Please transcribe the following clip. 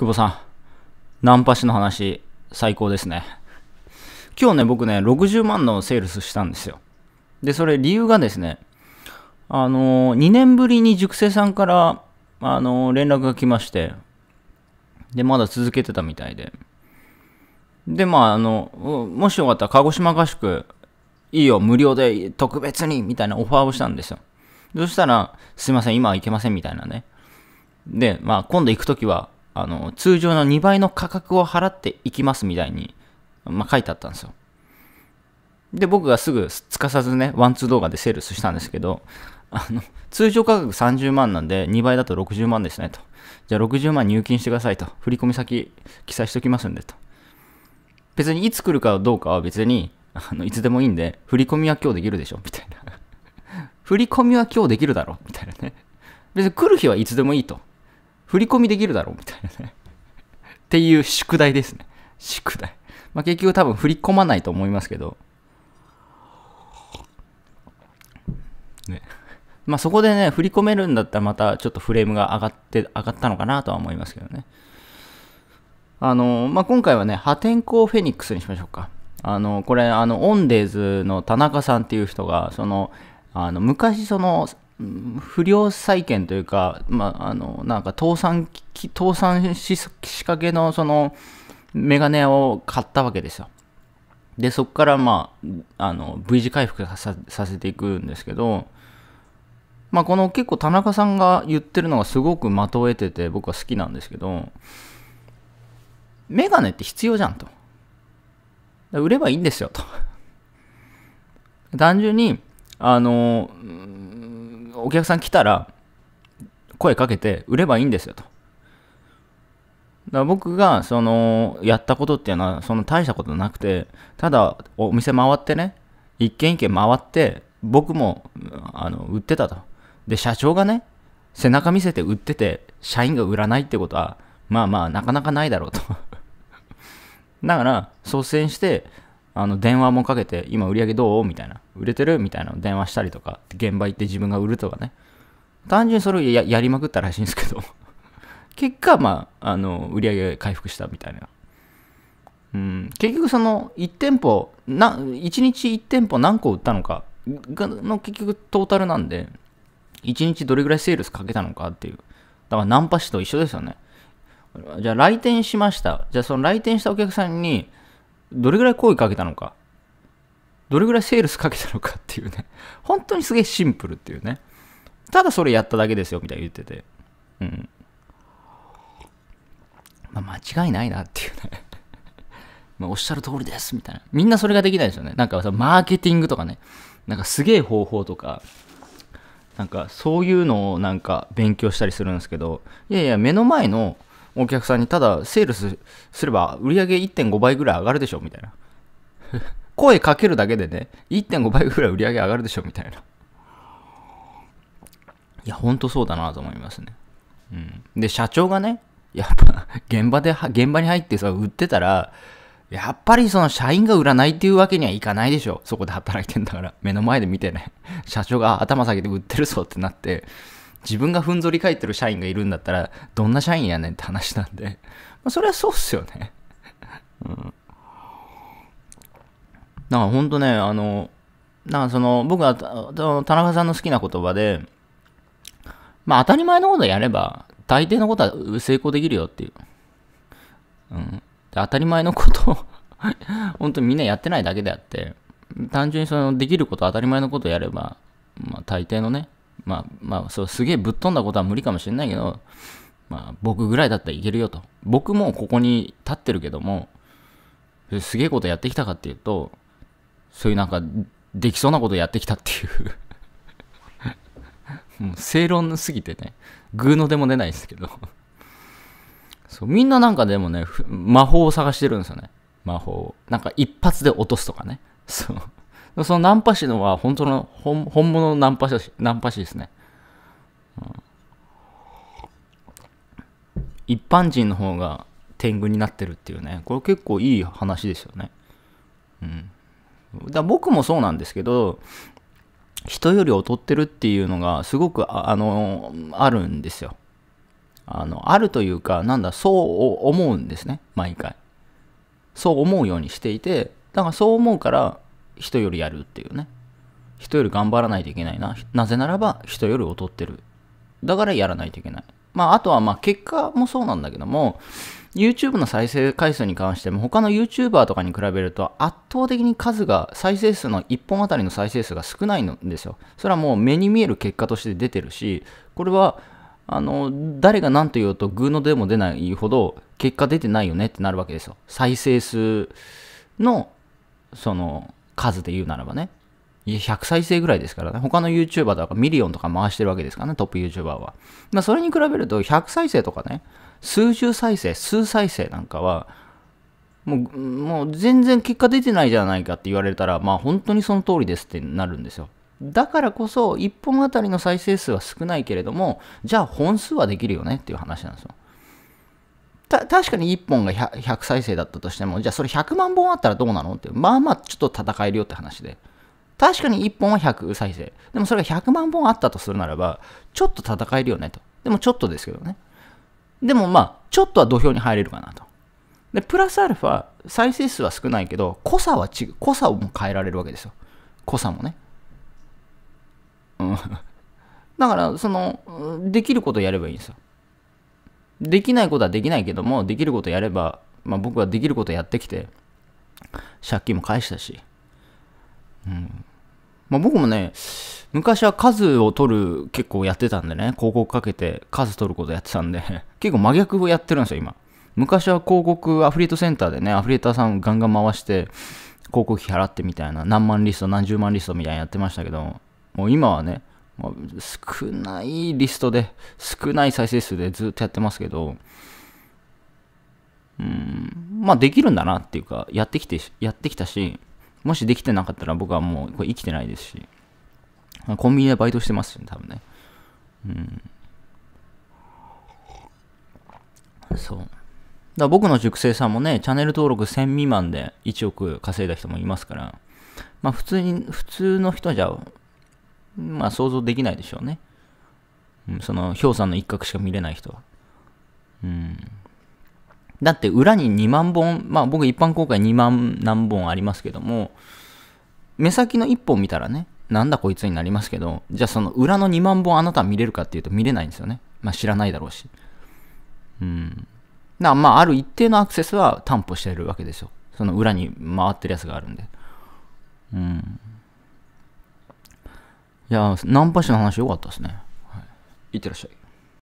久保さん、ナンパ師の話、最高ですね。今日ね、僕ね、60万のセールスしたんですよ。で、それ理由がですね、あの、2年ぶりに塾生さんから、あの、連絡が来まして、で、まだ続けてたみたいで。で、まあ、あの、もしよかったら鹿児島合宿、いいよ、無料で特別に、みたいなオファーをしたんですよ。そしたら、すいません、今は行けません、みたいなね。で、まあ、今度行くときは、あの、通常の2倍の価格を払っていきますみたいに、まあ、書いてあったんですよ。で、僕がすぐ、すかさずね、ワンツー動画でセールスしたんですけど、あの、通常価格30万なんで、2倍だと60万ですね、と。じゃあ60万入金してくださいと。振込先記載しておきますんで、と。別にいつ来るかどうかは別に、あの、いつでもいいんで、振り込みは今日できるでしょみたいな。振り込みは今日できるだろみたいなね。別に来る日はいつでもいいと。振り込みできるだろうみたいなね っていう宿題ですね。宿題。まあ、結局多分振り込まないと思いますけど。ね。まあ、そこでね、振り込めるんだったらまたちょっとフレームが上がって、上がったのかなとは思いますけどね。あの、まあ、今回はね、破天荒フェニックスにしましょうか。あの、これ、あの、オンデーズの田中さんっていう人が、その、あの、昔その、不良債権というか、まあ、あの、なんか倒産、倒産し仕掛けのその、メガネを買ったわけですよ。で、そこからまあ、あの、V 字回復させていくんですけど、まあこの結構田中さんが言ってるのがすごく的を得てて僕は好きなんですけど、メガネって必要じゃんと。売ればいいんですよと。単純に、あの、お客さん来たら、声かけて売ればいいんですよと。だ僕がそのやったことっていうのはその大したことなくてただお店回ってね一軒一軒回って僕もあの売ってたとで社長がね背中見せて売ってて社員が売らないってことはまあまあなかなかないだろうと だから率先してあの電話もかけて今売り上げどうみたいな売れてるみたいな電話したりとか現場行って自分が売るとかね単純にそれをやりまくったらしいんですけど 結果まああの売り上げ回復したみたいなうん、結局その1店舗な1日1店舗何個売ったのかの結局トータルなんで1日どれぐらいセールスかけたのかっていうだからナンパ師と一緒ですよねじゃあ来店しましたじゃあその来店したお客さんにどれぐらい声かけたのか、どれぐらいセールスかけたのかっていうね、本当にすげえシンプルっていうね。ただそれやっただけですよ、みたいに言ってて。うん。まあ、間違いないなっていうね。まあ、おっしゃる通りです、みたいな。みんなそれができないですよね。なんかさ、マーケティングとかね、なんかすげえ方法とか、なんかそういうのをなんか勉強したりするんですけど、いやいや、目の前のお客さんにただセールスすれば売り上げ1.5倍ぐらい上がるでしょみたいな声かけるだけでね1.5倍ぐらい売り上げ上がるでしょみたいないやほんとそうだなと思いますね、うん、で社長がねやっぱ現場で現場に入ってさ売ってたらやっぱりその社員が売らないっていうわけにはいかないでしょそこで働いてんだから目の前で見てね社長が頭下げて売ってるぞってなって自分がふんぞり返ってる社員がいるんだったら、どんな社員やねんって話なんで、まあ、それはそうっすよね。うん。だからほんとね、あの、なんかその、僕は、田中さんの好きな言葉で、まあ当たり前のことやれば、大抵のことは成功できるよっていう。うん。で当たり前のことを本当にみんなやってないだけであって、単純にその、できること当たり前のことやれば、まあ大抵のね、まあ、まあ、そう、すげえぶっ飛んだことは無理かもしれないけど、まあ、僕ぐらいだったらいけるよと。僕もここに立ってるけども、すげえことやってきたかっていうと、そういうなんか、できそうなことやってきたっていう もう正論すぎてね、ぐうのでも出ないですけどそう、みんななんかでもね、魔法を探してるんですよね。魔法を。なんか一発で落とすとかね。そう。そのナンパ師のは本当の本本物のナンパ師ナンパ師ですね、うん、一般人の方が天狗になってるっていうねこれ結構いい話ですよね、うん、だ僕もそうなんですけど人より劣ってるっていうのがすごくあのあるんですよあのあるというかなんだそう思うんですね毎回そう思うようにしていてだからそう思うから人よりやるっていうね。人より頑張らないといけないな。なぜならば人より劣ってる。だからやらないといけない。まあ、あとはまあ結果もそうなんだけども、YouTube の再生回数に関しても他の YouTuber とかに比べると圧倒的に数が再生数の1本あたりの再生数が少ないんですよ。それはもう目に見える結果として出てるし、これはあの誰が何と言うとグーの出も出ないほど結果出てないよねってなるわけですよ。再生数のその数で言うならばね。いや、100再生ぐらいですからね。他の YouTuber とかミリオンとか回してるわけですからね、トップ YouTuber は。まあ、それに比べると、100再生とかね、数十再生、数再生なんかは、もう、もう全然結果出てないじゃないかって言われたら、まあ、本当にその通りですってなるんですよ。だからこそ、1本あたりの再生数は少ないけれども、じゃあ本数はできるよねっていう話なんですよ。た確かに1本が 100, 100, 再生だったとしても、じゃあそれ100万本あったらどうなのって、まあまあちょっと戦えるよって話で。確かに1本は100再生。でもそれが100万本あったとするならば、ちょっと戦えるよねと。でもちょっとですけどね。でもまあ、ちょっとは土俵に入れるかなと。で、プラスアルファ、再生数は少ないけど、濃さは違う、濃さをも変えられるわけですよ。濃さもね。うん。だから、その、できることをやればいいんですよ。できないことはできないけども、できることやれば、まあ、僕はできることやってきて、借金も返したし、うんまあ、僕もね、昔は数を取る結構やってたんでね、広告かけて数取ることやってたんで、結構真逆をやってるんですよ、今。昔は広告、アフリエイトセンターでね、アフリエイターさんをガンガン回して、広告費払ってみたいな、何万リスト、何十万リストみたいなやってましたけど、もう今はね、まあ、少ないリストで、少ない再生数でずっとやってますけど、うん、まあできるんだなっていうか、やってきて、やってきたし、もしできてなかったら僕はもうこれ生きてないですし、コンビニでバイトしてますし、ね、多分ね。うん。そう。だ僕の塾生さんもね、チャンネル登録1000未満で1億稼いだ人もいますから、まあ普通に、普通の人じゃまあ想像できないでしょうね。うん、その、氷山の一角しか見れない人は。うん。だって裏に2万本、まあ僕一般公開2万何本ありますけども、目先の1本見たらね、なんだこいつになりますけど、じゃあその裏の2万本あなたは見れるかっていうと見れないんですよね。まあ知らないだろうし。うん。だまあある一定のアクセスは担保してるわけですよ。その裏に回ってるやつがあるんで。うん。いやナンパ師の話よかったですね、はい、いってらっしゃい